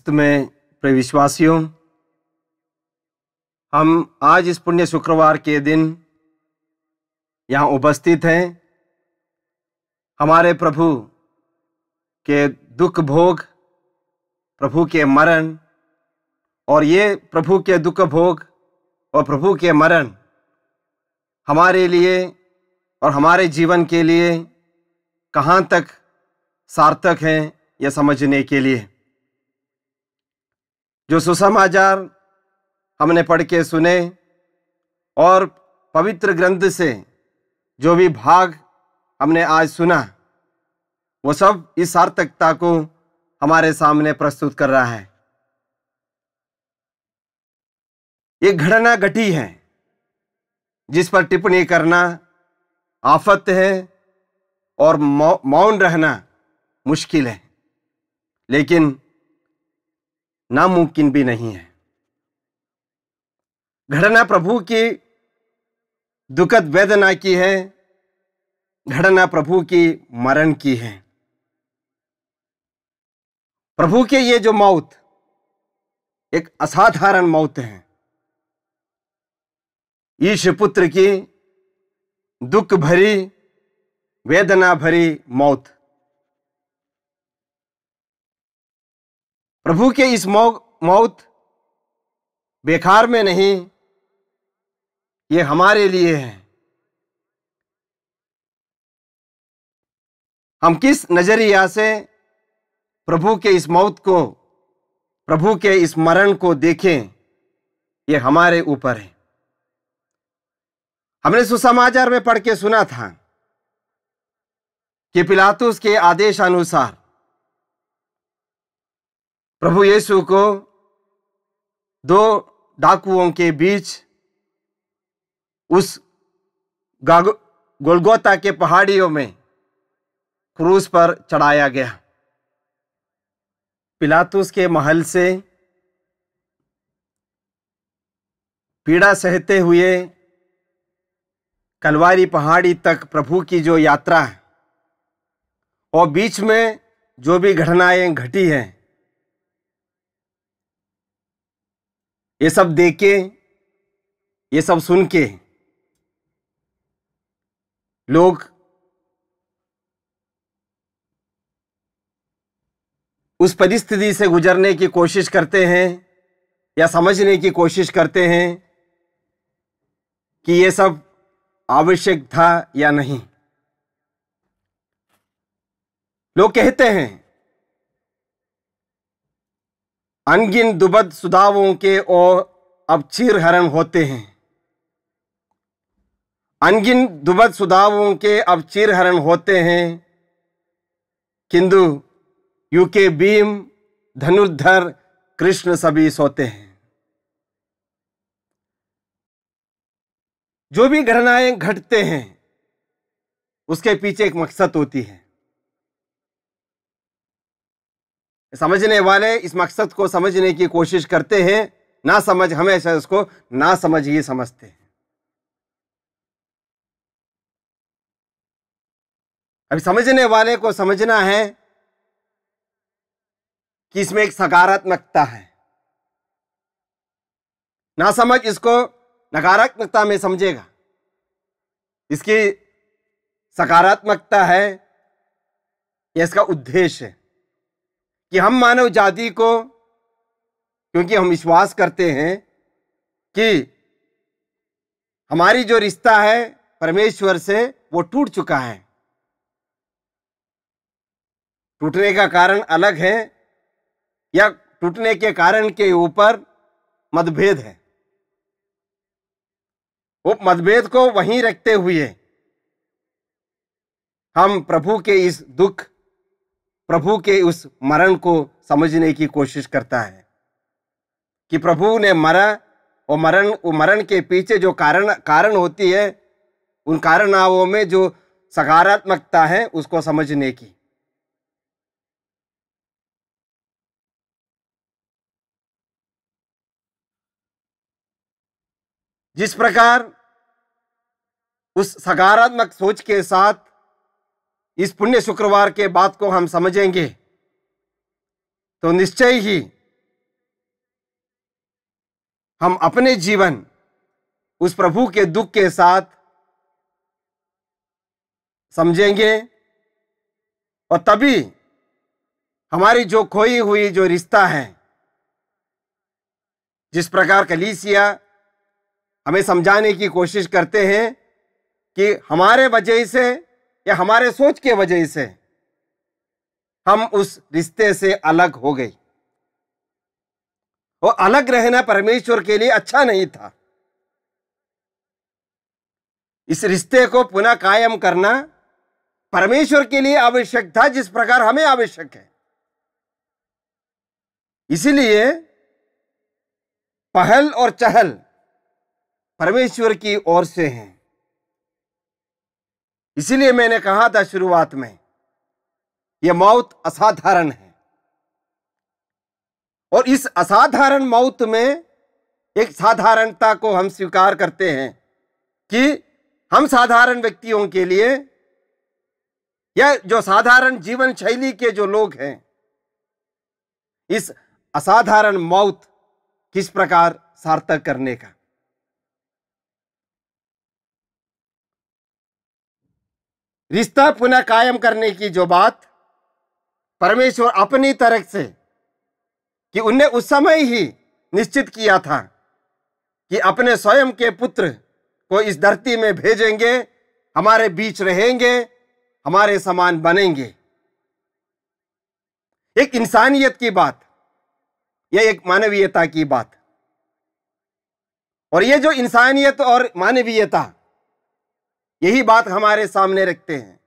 किस्त में विश्वासियों हम आज इस पुण्य शुक्रवार के दिन यहाँ उपस्थित हैं हमारे प्रभु के दुख भोग प्रभु के मरण और ये प्रभु के दुख भोग और प्रभु के मरण हमारे लिए और हमारे जीवन के लिए कहाँ तक सार्थक हैं यह समझने के लिए जो सुसमाचार हमने पढ़ के सुने और पवित्र ग्रंथ से जो भी भाग हमने आज सुना वो सब इस सार्थकता को हमारे सामने प्रस्तुत कर रहा है एक घटना घटी है जिस पर टिप्पणी करना आफत है और मौन रहना मुश्किल है लेकिन नामुमकिन भी नहीं है घटना प्रभु की दुखद वेदना की है घटना प्रभु की मरण की है प्रभु के ये जो मौत एक असाधारण मौत है ईश पुत्र की दुख भरी वेदना भरी मौत प्रभु के इस मौत बेकार में नहीं ये हमारे लिए है हम किस नजरिया से प्रभु के इस मौत को प्रभु के इस मरण को देखें ये हमारे ऊपर है हमने सुसमाचार में पढ़ के सुना था कि पिलातुस के आदेशानुसार प्रभु यीशु को दो डाकुओं के बीच उस गोलगोता के पहाड़ियों में क्रूस पर चढ़ाया गया पिलातुस के महल से पीड़ा सहते हुए कलवारी पहाड़ी तक प्रभु की जो यात्रा है और बीच में जो भी घटनाएं घटी हैं ये सब देख के ये सब सुन के लोग उस परिस्थिति से गुजरने की कोशिश करते हैं या समझने की कोशिश करते हैं कि ये सब आवश्यक था या नहीं लोग कहते हैं अनगिन दुबद सुधावों के और अब चीर हरण होते हैं अनगिन दुबद सुधावों के अब चीर हरण होते हैं किंतु यूके भीम धनुर्धर कृष्ण सभी सोते हैं जो भी घटनाएं घटते हैं उसके पीछे एक मकसद होती है समझने वाले इस मकसद को समझने की कोशिश करते हैं ना समझ हमेशा इसको ना समझ ही समझते हैं अभी समझने वाले को समझना है कि इसमें एक सकारात्मकता है ना समझ इसको नकारात्मकता में समझेगा इसकी सकारात्मकता है यह इसका उद्देश्य है कि हम मानव जाति को क्योंकि हम विश्वास करते हैं कि हमारी जो रिश्ता है परमेश्वर से वो टूट चुका है टूटने का कारण अलग है या टूटने के कारण के ऊपर मतभेद है वो मतभेद को वहीं रखते हुए हम प्रभु के इस दुख प्रभु के उस मरण को समझने की कोशिश करता है कि प्रभु ने मरा और मरण मरण के पीछे जो कारण कारण होती है उन कारणावों में जो सकारात्मकता है उसको समझने की जिस प्रकार उस सकारात्मक सोच के साथ इस पुण्य शुक्रवार के बात को हम समझेंगे तो निश्चय ही हम अपने जीवन उस प्रभु के दुख के साथ समझेंगे और तभी हमारी जो खोई हुई जो रिश्ता है जिस प्रकार कलीसिया हमें समझाने की कोशिश करते हैं कि हमारे वजह से या हमारे सोच के वजह से हम उस रिश्ते से अलग हो गए वो अलग रहना परमेश्वर के लिए अच्छा नहीं था इस रिश्ते को पुनः कायम करना परमेश्वर के लिए आवश्यक था जिस प्रकार हमें आवश्यक है इसलिए पहल और चहल परमेश्वर की ओर से हैं इसीलिए मैंने कहा था शुरुआत में यह मौत असाधारण है और इस असाधारण मौत में एक साधारणता को हम स्वीकार करते हैं कि हम साधारण व्यक्तियों के लिए या जो साधारण जीवन शैली के जो लोग हैं इस असाधारण मौत किस प्रकार सार्थक करने का रिश्ता पुनः कायम करने की जो बात परमेश्वर अपनी तरफ से कि उन्हें उस समय ही निश्चित किया था कि अपने स्वयं के पुत्र को इस धरती में भेजेंगे हमारे बीच रहेंगे हमारे समान बनेंगे एक इंसानियत की बात यह एक मानवीयता की बात और यह जो इंसानियत और मानवीयता यही बात हमारे सामने रखते हैं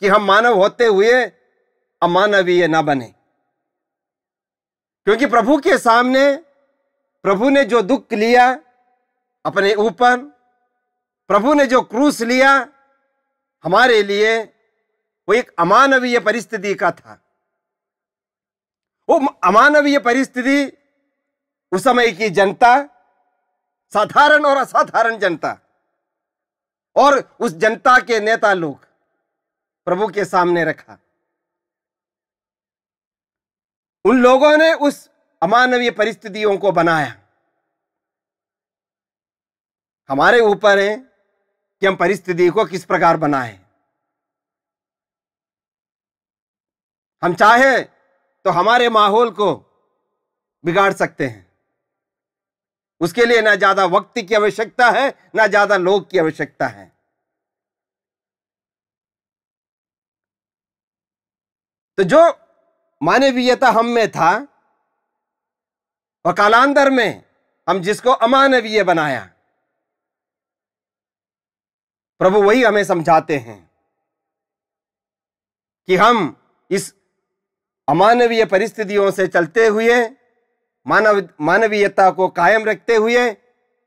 कि हम मानव होते हुए अमानवीय ना बने क्योंकि प्रभु के सामने प्रभु ने जो दुख लिया अपने ऊपर प्रभु ने जो क्रूस लिया हमारे लिए वो एक अमानवीय परिस्थिति का था वो अमानवीय परिस्थिति उस समय की जनता साधारण और असाधारण जनता और उस जनता के नेता लोग प्रभु के सामने रखा उन लोगों ने उस अमानवीय परिस्थितियों को बनाया हमारे ऊपर है कि हम परिस्थिति को किस प्रकार बनाए हम चाहे तो हमारे माहौल को बिगाड़ सकते हैं उसके लिए ना ज्यादा वक्त की आवश्यकता है ना ज्यादा लोग की आवश्यकता है तो जो मानवीयता हम में था और कालांतर में हम जिसको अमानवीय बनाया प्रभु वही हमें समझाते हैं कि हम इस अमानवीय परिस्थितियों से चलते हुए मानव मानवीयता को कायम रखते हुए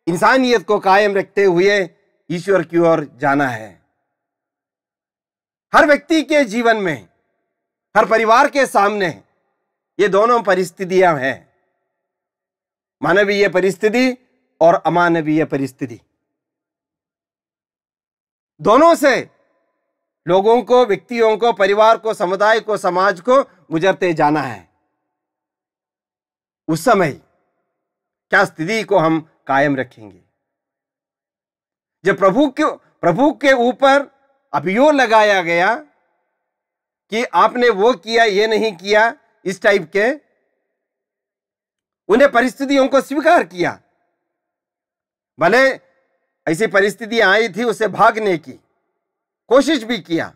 इंसानियत को कायम रखते हुए ईश्वर की ओर जाना है हर व्यक्ति के जीवन में हर परिवार के सामने ये दोनों परिस्थितियां हैं मानवीय परिस्थिति और अमानवीय परिस्थिति दोनों से लोगों को व्यक्तियों को परिवार को समुदाय को समाज को गुजरते जाना है उस समय क्या स्थिति को हम कायम रखेंगे जब प्रभु के प्रभु के ऊपर अभियोग लगाया गया कि आपने वो किया ये नहीं किया इस टाइप के उन्हें परिस्थितियों को स्वीकार किया भले ऐसी परिस्थिति आई थी उसे भागने की कोशिश भी किया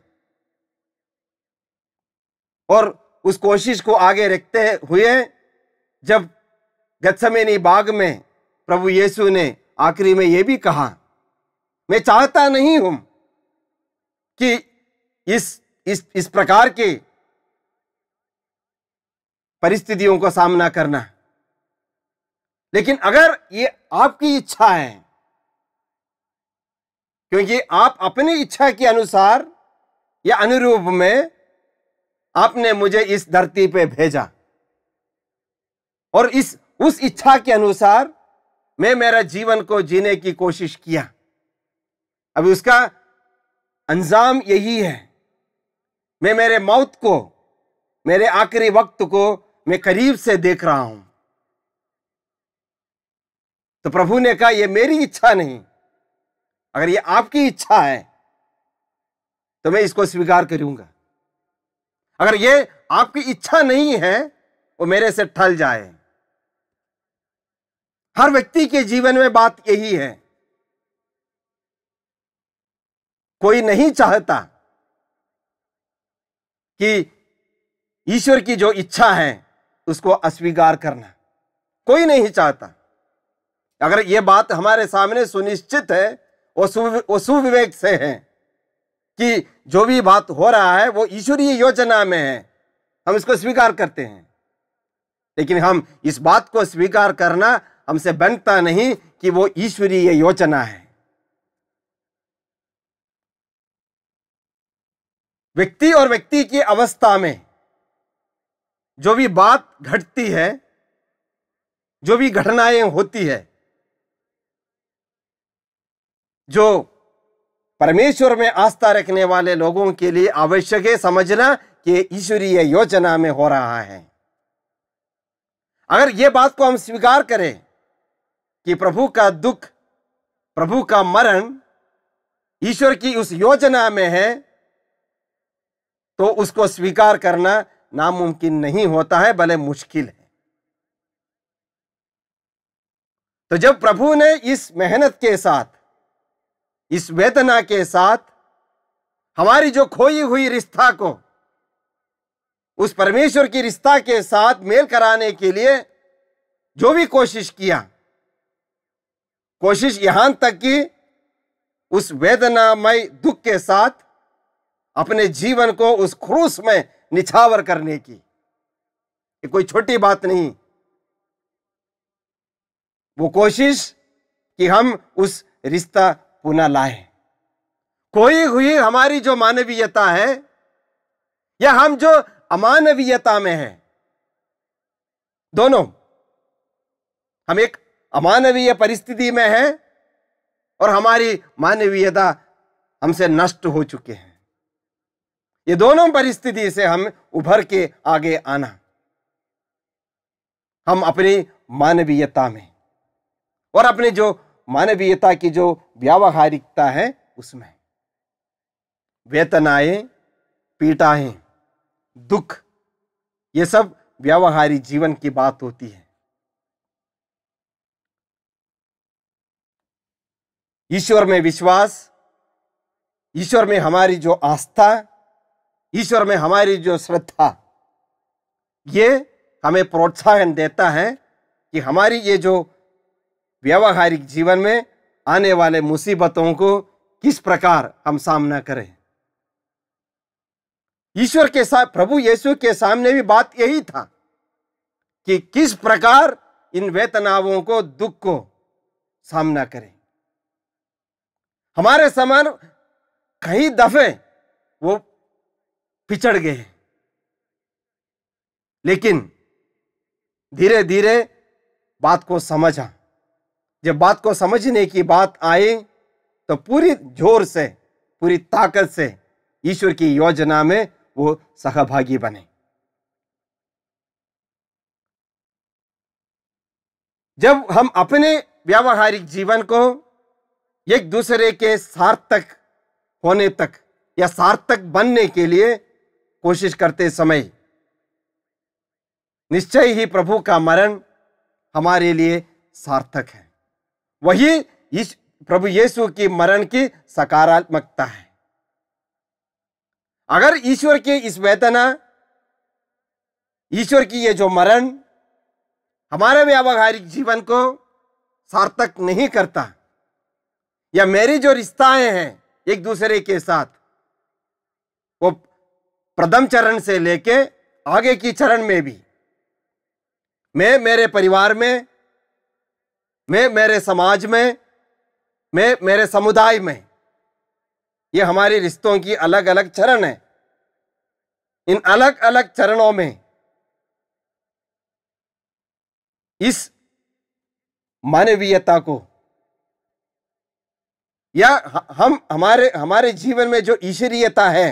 और उस कोशिश को आगे रखते हुए जब गत्समेनी बाग में प्रभु यीशु ने आखिरी में यह भी कहा मैं चाहता नहीं हूं कि इस इस इस प्रकार के परिस्थितियों का सामना करना लेकिन अगर ये आपकी इच्छा है क्योंकि आप अपनी इच्छा के अनुसार या अनुरूप में आपने मुझे इस धरती पे भेजा और इस उस इच्छा के अनुसार मैं मेरा जीवन को जीने की कोशिश किया अभी उसका अंजाम यही है मैं मेरे मौत को मेरे आखिरी वक्त को मैं करीब से देख रहा हूं तो प्रभु ने कहा यह मेरी इच्छा नहीं अगर यह आपकी इच्छा है तो मैं इसको स्वीकार करूंगा अगर यह आपकी इच्छा नहीं है वो मेरे से ठल जाए हर व्यक्ति के जीवन में बात यही है कोई नहीं चाहता कि ईश्वर की जो इच्छा है उसको अस्वीकार करना कोई नहीं चाहता अगर यह बात हमारे सामने सुनिश्चित है वो सुविवेक से है कि जो भी बात हो रहा है वो ईश्वरीय योजना में है हम इसको स्वीकार करते हैं लेकिन हम इस बात को स्वीकार करना हमसे बनता नहीं कि वो ईश्वरीय योजना है व्यक्ति और व्यक्ति की अवस्था में जो भी बात घटती है जो भी घटनाएं होती है जो परमेश्वर में आस्था रखने वाले लोगों के लिए आवश्यक है समझना कि ईश्वरीय योजना में हो रहा है अगर ये बात को हम स्वीकार करें कि प्रभु का दुख प्रभु का मरण ईश्वर की उस योजना में है तो उसको स्वीकार करना नामुमकिन नहीं होता है भले मुश्किल है तो जब प्रभु ने इस मेहनत के साथ इस वेदना के साथ हमारी जो खोई हुई रिश्ता को उस परमेश्वर की रिश्ता के साथ मेल कराने के लिए जो भी कोशिश किया कोशिश यहां तक कि उस वेदनामय दुख के साथ अपने जीवन को उस क्रूस में निछावर करने की ये कोई छोटी बात नहीं वो कोशिश कि हम उस रिश्ता पुनः लाए कोई हुई हमारी जो मानवीयता है या हम जो अमानवीयता में हैं दोनों हम एक अमानवीय परिस्थिति में हैं और हमारी मानवीयता हमसे नष्ट हो चुके हैं ये दोनों परिस्थिति से हम उभर के आगे आना हम अपनी मानवीयता में और अपने जो मानवीयता की जो व्यावहारिकता है उसमें वेतनाएं पीटाएं दुख ये सब व्यावहारिक जीवन की बात होती है ईश्वर में विश्वास ईश्वर में हमारी जो आस्था ईश्वर में हमारी जो श्रद्धा ये हमें प्रोत्साहन देता है कि हमारी ये जो व्यावहारिक जीवन में आने वाले मुसीबतों को किस प्रकार हम सामना करें ईश्वर के साथ प्रभु यीशु के सामने भी बात यही था कि किस प्रकार इन वेतनावों को दुख को सामना करें हमारे समान कई दफे वो पिछड़ गए लेकिन धीरे धीरे बात को समझा जब बात को समझने की बात आई तो पूरी जोर से पूरी ताकत से ईश्वर की योजना में वो सहभागी बने जब हम अपने व्यावहारिक जीवन को एक दूसरे के सार्थक होने तक या सार्थक बनने के लिए कोशिश करते समय निश्चय ही प्रभु का मरण हमारे लिए सार्थक है वही इस प्रभु यीशु की मरण की सकारात्मकता है अगर ईश्वर की इस वेदना ईश्वर की ये जो मरण हमारे व्यावहारिक जीवन को सार्थक नहीं करता या मेरी जो रिश्ताएं हैं एक दूसरे के साथ वो प्रथम चरण से लेके आगे की चरण में भी मैं मेरे परिवार में मैं मेरे समाज में मैं मेरे समुदाय में ये हमारे रिश्तों की अलग अलग चरण है इन अलग अलग चरणों में इस मानवीयता को या हम हमारे हमारे जीवन में जो ईश्वरीयता है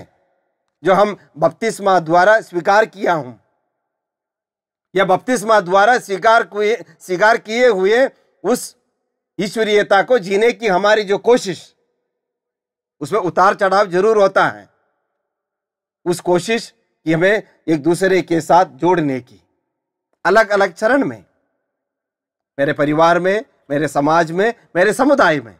जो हम बपतिस्मा द्वारा स्वीकार किया हूं या बपतिस्मा द्वारा स्वीकार स्वीकार किए हुए उस ईश्वरीयता को जीने की हमारी जो कोशिश उसमें उतार चढ़ाव जरूर होता है उस कोशिश कि हमें एक दूसरे के साथ जोड़ने की अलग अलग चरण में मेरे परिवार में मेरे समाज में मेरे समुदाय में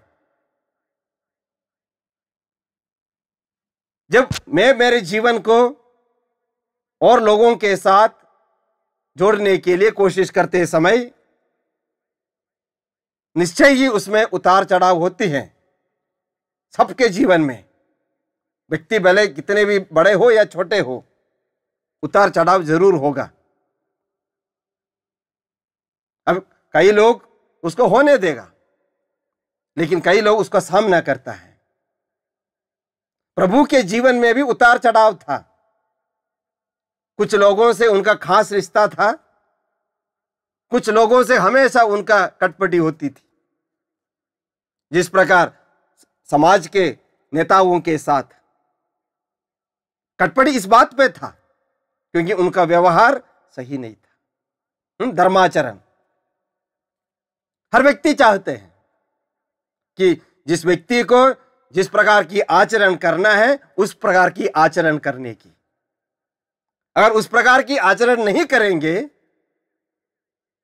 जब मैं मेरे जीवन को और लोगों के साथ जोड़ने के लिए कोशिश करते समय निश्चय ही उसमें उतार चढ़ाव होती हैं सबके जीवन में व्यक्ति भले कितने भी बड़े हो या छोटे हो उतार चढ़ाव जरूर होगा अब कई लोग उसको होने देगा लेकिन कई लोग उसका सामना करता है प्रभु के जीवन में भी उतार चढ़ाव था कुछ लोगों से उनका खास रिश्ता था कुछ लोगों से हमेशा उनका कटपटी होती थी जिस प्रकार समाज के नेताओं के साथ कटपटी इस बात पे था क्योंकि उनका व्यवहार सही नहीं था धर्माचरण हर व्यक्ति चाहते हैं कि जिस व्यक्ति को जिस प्रकार की आचरण करना है उस प्रकार की आचरण करने की अगर उस प्रकार की आचरण नहीं करेंगे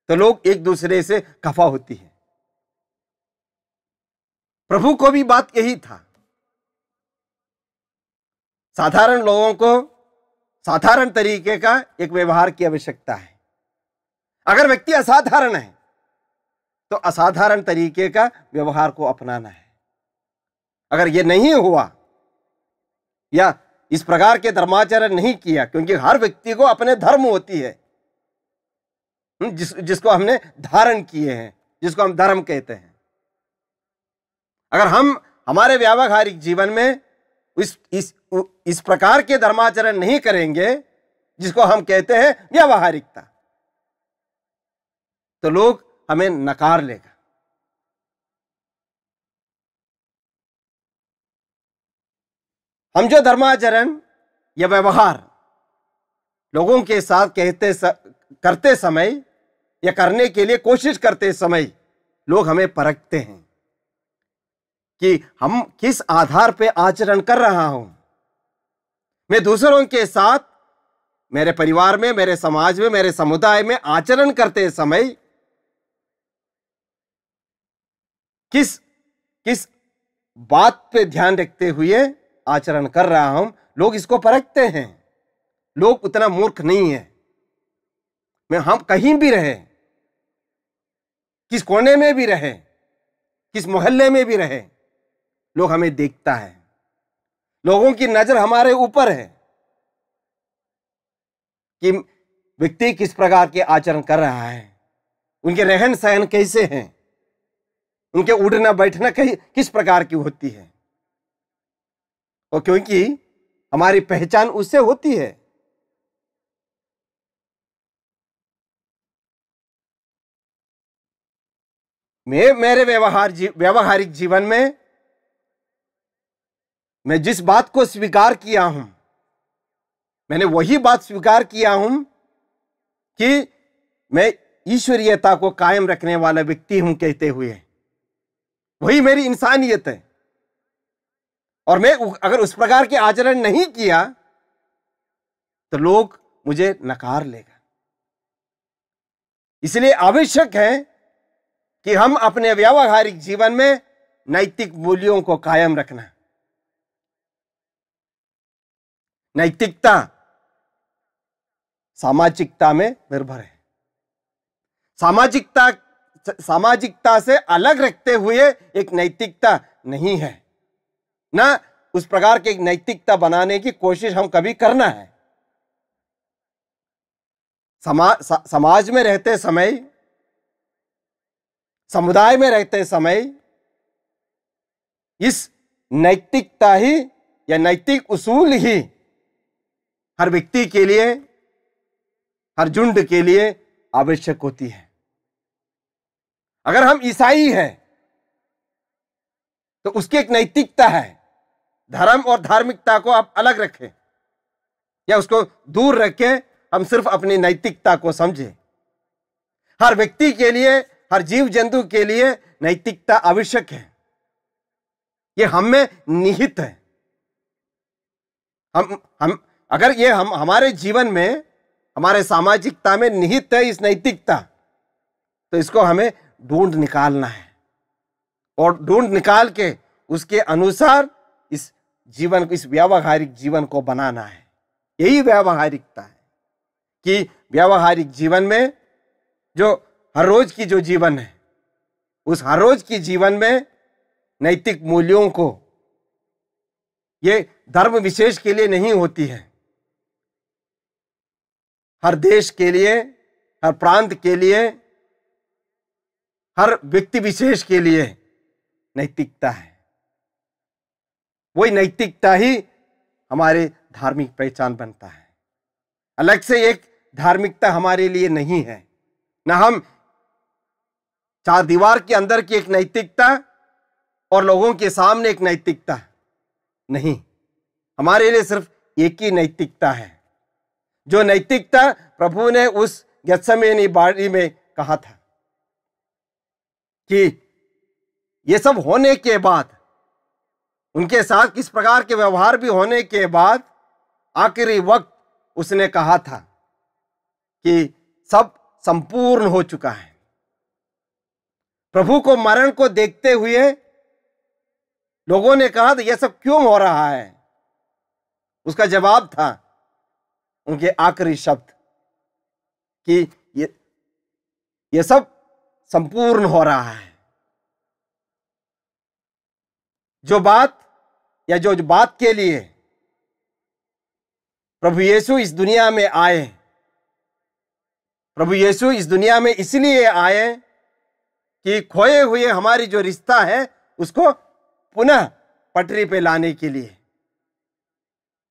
तो लोग एक दूसरे से खफा होती है प्रभु को भी बात यही था साधारण लोगों को साधारण तरीके का एक व्यवहार की आवश्यकता है अगर व्यक्ति असाधारण है तो असाधारण तरीके का व्यवहार को अपनाना है अगर ये नहीं हुआ या इस प्रकार के धर्माचरण नहीं किया क्योंकि हर व्यक्ति को अपने धर्म होती है जिस जिसको हमने धारण किए हैं जिसको हम धर्म कहते हैं अगर हम हमारे व्यावहारिक जीवन में इस इस इस प्रकार के धर्माचरण नहीं करेंगे जिसको हम कहते हैं व्यावहारिकता तो लोग हमें नकार लेगा हम जो धर्माचरण या व्यवहार लोगों के साथ कहते स, करते समय या करने के लिए कोशिश करते समय लोग हमें परखते हैं कि हम किस आधार पर आचरण कर रहा हूं मैं दूसरों के साथ मेरे परिवार में मेरे समाज में मेरे समुदाय में आचरण करते समय किस किस बात पे ध्यान रखते हुए आचरण कर रहा हूं लोग इसको परखते हैं लोग उतना मूर्ख नहीं है मैं हम कहीं भी रहे किस कोने में भी रहे किस मोहल्ले में भी रहे लोग हमें देखता है लोगों की नजर हमारे ऊपर है कि व्यक्ति किस प्रकार के आचरण कर रहा है उनके रहन सहन कैसे हैं उनके उठना बैठना कहीं किस प्रकार की होती है तो क्योंकि हमारी पहचान उससे होती है मैं मेरे व्यवहार जी, व्यवहारिक जीवन में मैं जिस बात को स्वीकार किया हूं मैंने वही बात स्वीकार किया हूं कि मैं ईश्वरीयता को कायम रखने वाला व्यक्ति हूं कहते हुए वही मेरी इंसानियत है और मैं अगर उस प्रकार के आचरण नहीं किया तो लोग मुझे नकार लेगा इसलिए आवश्यक है कि हम अपने व्यावहारिक जीवन में नैतिक मूल्यों को कायम रखना नैतिकता सामाजिकता में निर्भर है सामाजिकता सामाजिकता से अलग रखते हुए एक नैतिकता नहीं है ना उस प्रकार की नैतिकता बनाने की कोशिश हम कभी करना है समा, स, समाज में रहते समय समुदाय में रहते समय इस नैतिकता ही या नैतिक उसूल ही हर व्यक्ति के लिए हर झुंड के लिए आवश्यक होती है अगर हम ईसाई हैं तो उसकी एक नैतिकता है धर्म और धार्मिकता को आप अलग रखें या उसको दूर रखें हम सिर्फ अपनी नैतिकता को समझें हर व्यक्ति के लिए हर जीव जंतु के लिए नैतिकता आवश्यक है ये हम में निहित है हम हम अगर ये हम हमारे जीवन में हमारे सामाजिकता में निहित है इस नैतिकता तो इसको हमें ढूंढ निकालना है और ढूंढ निकाल के उसके अनुसार जीवन को इस व्यावहारिक जीवन को बनाना है यही व्यावहारिकता है कि व्यावहारिक जीवन में जो हर रोज की जो जीवन है उस हर रोज की जीवन में नैतिक मूल्यों को ये धर्म विशेष के लिए नहीं होती है हर देश के लिए हर प्रांत के लिए हर व्यक्ति विशेष के लिए नैतिकता है वही नैतिकता ही हमारे धार्मिक पहचान बनता है अलग से एक धार्मिकता हमारे लिए नहीं है ना हम चार दीवार के अंदर की एक नैतिकता और लोगों के सामने एक नैतिकता नहीं हमारे लिए सिर्फ एक ही नैतिकता है जो नैतिकता प्रभु ने उस गत्समेनी बाड़ी में कहा था कि ये सब होने के बाद उनके साथ किस प्रकार के व्यवहार भी होने के बाद आखिरी वक्त उसने कहा था कि सब संपूर्ण हो चुका है प्रभु को मरण को देखते हुए लोगों ने कहा था तो यह सब क्यों हो रहा है उसका जवाब था उनके आखिरी शब्द कि ये ये सब संपूर्ण हो रहा है जो बात या जो बात के लिए प्रभु यीशु इस दुनिया में आए प्रभु यीशु इस दुनिया में इसलिए आए कि खोए हुए हमारी जो रिश्ता है उसको पुनः पटरी पे लाने के लिए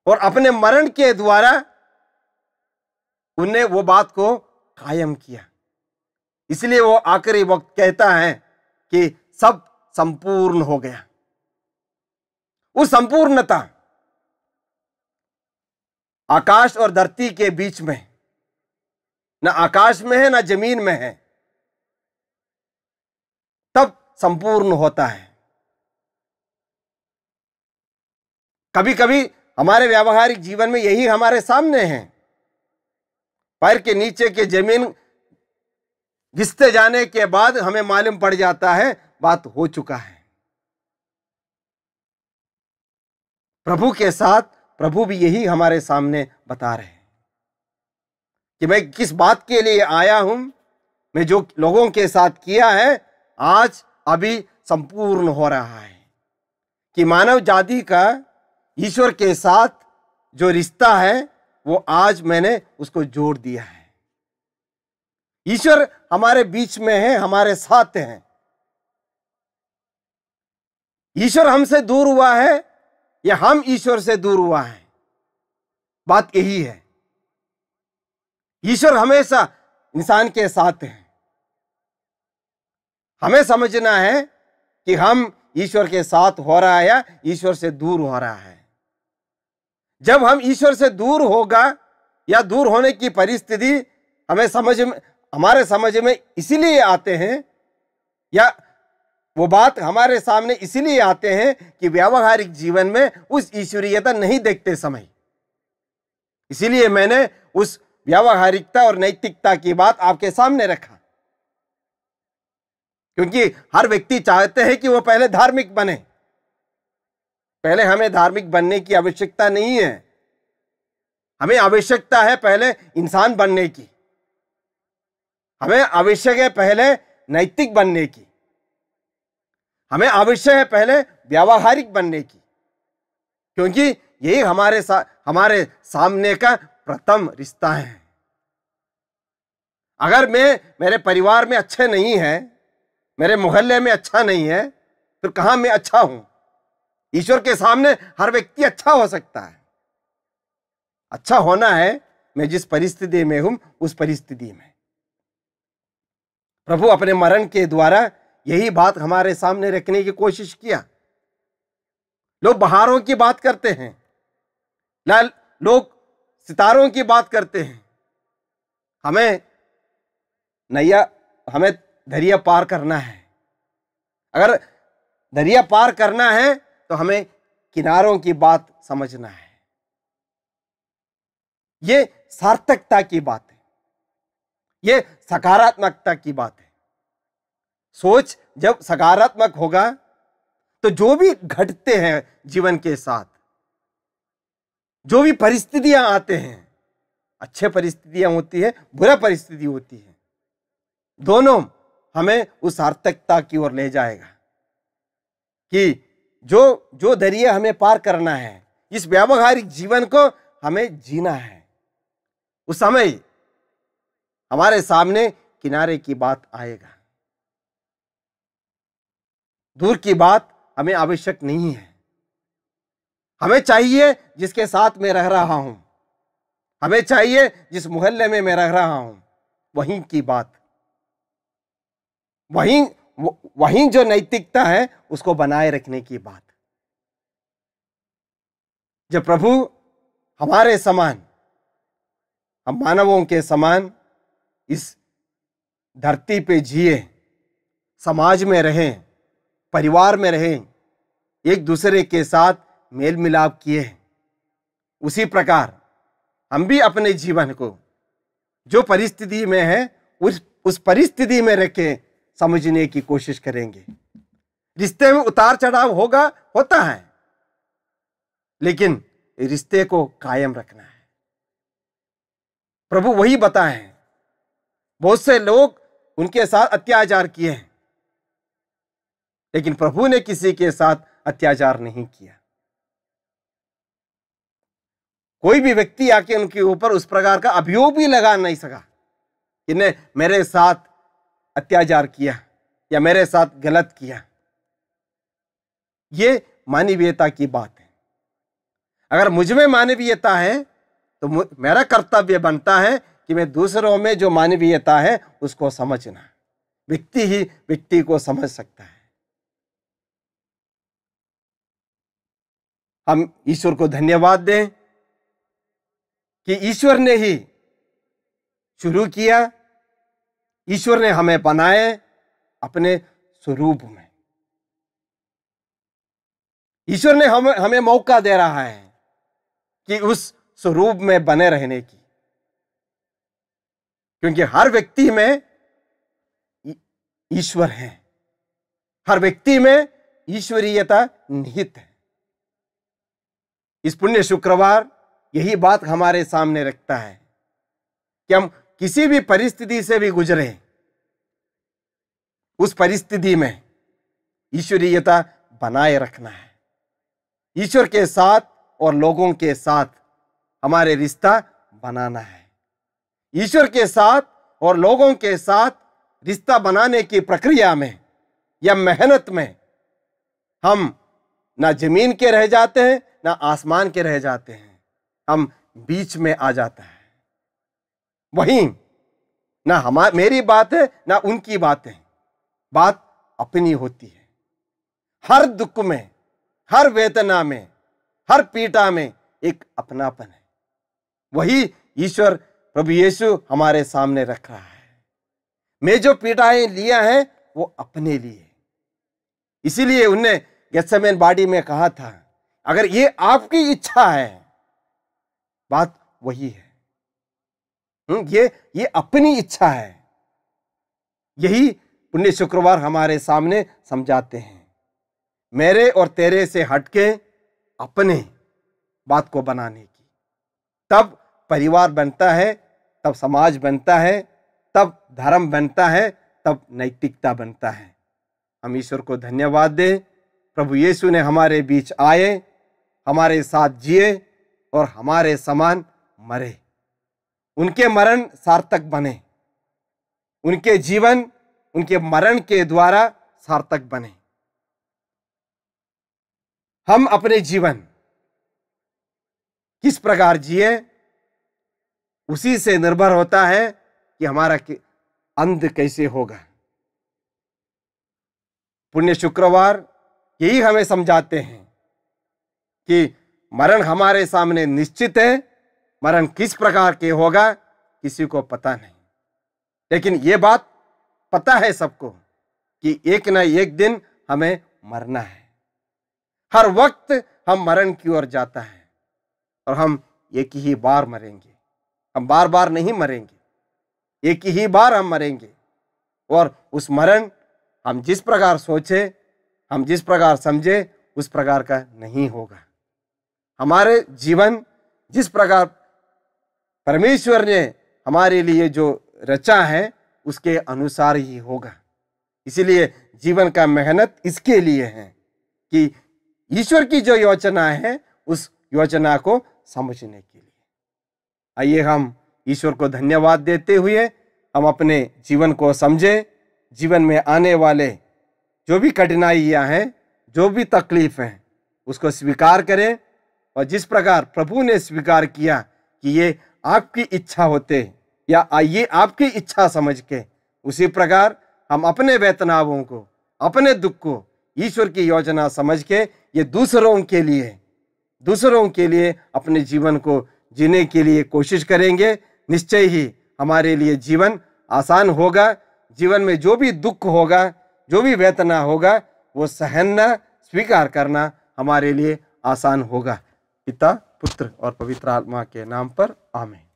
और अपने मरण के द्वारा उन्हें वो बात को कायम किया इसलिए वो आखिरी वक्त कहता है कि सब संपूर्ण हो गया वो संपूर्णता आकाश और धरती के बीच में ना आकाश में है ना जमीन में है तब संपूर्ण होता है कभी कभी हमारे व्यावहारिक जीवन में यही हमारे सामने है पैर के नीचे के जमीन घिसते जाने के बाद हमें मालूम पड़ जाता है बात हो चुका है प्रभु के साथ प्रभु भी यही हमारे सामने बता रहे हैं कि मैं किस बात के लिए आया हूं मैं जो लोगों के साथ किया है आज अभी संपूर्ण हो रहा है कि मानव जाति का ईश्वर के साथ जो रिश्ता है वो आज मैंने उसको जोड़ दिया है ईश्वर हमारे बीच में है हमारे साथ हैं ईश्वर हमसे दूर हुआ है या हम ईश्वर से दूर हुआ है बात यही है ईश्वर हमेशा इंसान के साथ है हमें समझना है कि हम ईश्वर के साथ हो रहा है या ईश्वर से दूर हो रहा है जब हम ईश्वर से दूर होगा या दूर होने की परिस्थिति हमें समझ में हमारे समझ में इसीलिए आते हैं या वो बात हमारे सामने इसीलिए आते हैं कि व्यावहारिक जीवन में उस ईश्वरीयता नहीं देखते समय इसीलिए मैंने उस व्यावहारिकता और नैतिकता की बात आपके सामने रखा क्योंकि हर व्यक्ति चाहते हैं कि वो पहले धार्मिक बने पहले हमें धार्मिक बनने की आवश्यकता नहीं है हमें आवश्यकता है पहले इंसान बनने की हमें आवश्यक है पहले नैतिक बनने की हमें आवश्यक है पहले व्यावहारिक बनने की क्योंकि यही हमारे सा, हमारे सामने का प्रथम रिश्ता है अगर मैं मेरे परिवार में अच्छे नहीं है मेरे मोहल्ले में अच्छा नहीं है तो कहां मैं अच्छा हूं ईश्वर के सामने हर व्यक्ति अच्छा हो सकता है अच्छा होना है मैं जिस परिस्थिति में हूं उस परिस्थिति में प्रभु अपने मरण के द्वारा यही बात हमारे सामने रखने की कोशिश किया लोग बहारों की बात करते हैं ना लोग सितारों की बात करते हैं हमें नैया हमें दरिया पार करना है अगर दरिया पार करना है तो हमें किनारों की बात समझना है ये सार्थकता की बात है ये सकारात्मकता की बात है सोच जब सकारात्मक होगा तो जो भी घटते हैं जीवन के साथ जो भी परिस्थितियां आते हैं अच्छे परिस्थितियां होती है बुरा परिस्थिति होती है दोनों हमें उस सार्थकता की ओर ले जाएगा कि जो जो दरिया हमें पार करना है इस व्यावहारिक जीवन को हमें जीना है उस समय हमारे सामने किनारे की बात आएगा दूर की बात हमें आवश्यक नहीं है हमें चाहिए जिसके साथ मैं रह रहा हूं हमें चाहिए जिस मोहल्ले में मैं रह रहा हूं वहीं की बात वहीं वहीं जो नैतिकता है उसको बनाए रखने की बात जब प्रभु हमारे समान हम मानवों के समान इस धरती पे जिए समाज में रहें परिवार में रहे एक दूसरे के साथ मेल मिलाप किए हैं उसी प्रकार हम भी अपने जीवन को जो परिस्थिति में है उस उस परिस्थिति में के समझने की कोशिश करेंगे रिश्ते में उतार चढ़ाव होगा होता है लेकिन रिश्ते को कायम रखना है प्रभु वही बताए हैं बहुत से लोग उनके साथ अत्याचार किए हैं लेकिन प्रभु ने किसी के साथ अत्याचार नहीं किया कोई भी व्यक्ति आके उनके ऊपर उस प्रकार का अभियोग भी लगा नहीं सका इन्हें मेरे साथ अत्याचार किया या मेरे साथ गलत किया ये मानवीयता की बात है अगर मुझ में मानवीयता है तो मेरा कर्तव्य बनता है कि मैं दूसरों में जो मानवीयता है उसको समझना व्यक्ति ही व्यक्ति को समझ सकता है हम ईश्वर को धन्यवाद दें कि ईश्वर ने ही शुरू किया ईश्वर ने हमें बनाए अपने स्वरूप में ईश्वर ने हमें हमें मौका दे रहा है कि उस स्वरूप में बने रहने की क्योंकि हर व्यक्ति में ईश्वर है हर व्यक्ति में ईश्वरीयता निहित है इस पुण्य शुक्रवार यही बात हमारे सामने रखता है कि हम किसी भी परिस्थिति से भी गुजरे उस परिस्थिति में ईश्वरीयता बनाए रखना है ईश्वर के साथ और लोगों के साथ हमारे रिश्ता बनाना है ईश्वर के साथ और लोगों के साथ रिश्ता बनाने की प्रक्रिया में या मेहनत में हम ना जमीन के रह जाते हैं ना आसमान के रह जाते हैं हम बीच में आ जाता है वहीं ना हमारी मेरी बात है ना उनकी बात है बात अपनी होती है हर दुख में हर वेदना में हर पीड़ा में एक अपनापन है वही ईश्वर प्रभु यीशु हमारे सामने रख रहा है मैं जो पीटाएं लिया है वो अपने लिए इसीलिए उनने गैसमैन बाडी में कहा था अगर ये आपकी इच्छा है बात वही है हम्म, ये ये अपनी इच्छा है यही पुण्य शुक्रवार हमारे सामने समझाते हैं मेरे और तेरे से हटके अपने बात को बनाने की तब परिवार बनता है तब समाज बनता है तब धर्म बनता है तब नैतिकता बनता है हम ईश्वर को धन्यवाद दें प्रभु यीशु ने हमारे बीच आए हमारे साथ जिए और हमारे समान मरे उनके मरण सार्थक बने उनके जीवन उनके मरण के द्वारा सार्थक बने हम अपने जीवन किस प्रकार जिए उसी से निर्भर होता है कि हमारा अंत कैसे होगा पुण्य शुक्रवार यही हमें समझाते हैं कि मरण हमारे सामने निश्चित है मरण किस प्रकार के होगा किसी को पता नहीं लेकिन ये बात पता है सबको कि एक ना एक दिन हमें मरना है हर वक्त हम मरण की ओर जाता है और हम एक ही बार मरेंगे हम बार बार नहीं मरेंगे एक ही बार हम मरेंगे और उस मरण हम जिस प्रकार सोचे हम जिस प्रकार समझे उस प्रकार का नहीं होगा हमारे जीवन जिस प्रकार परमेश्वर ने हमारे लिए जो रचा है उसके अनुसार ही होगा इसलिए जीवन का मेहनत इसके लिए है कि ईश्वर की जो योजना है उस योजना को समझने के लिए आइए हम ईश्वर को धन्यवाद देते हुए हम अपने जीवन को समझें जीवन में आने वाले जो भी कठिनाइयाँ हैं जो भी तकलीफ हैं उसको स्वीकार करें और जिस प्रकार प्रभु ने स्वीकार किया कि ये आपकी इच्छा होते या ये आपकी इच्छा समझ के उसी प्रकार हम अपने वेतनावों को अपने दुख को ईश्वर की योजना समझ के ये दूसरों के लिए दूसरों के लिए अपने जीवन को जीने के लिए कोशिश करेंगे निश्चय ही हमारे लिए जीवन आसान होगा जीवन में जो भी दुख होगा जो भी वेतना होगा वो सहनना स्वीकार करना हमारे लिए आसान होगा पिता पुत्र और पवित्र आत्मा के नाम पर आमेन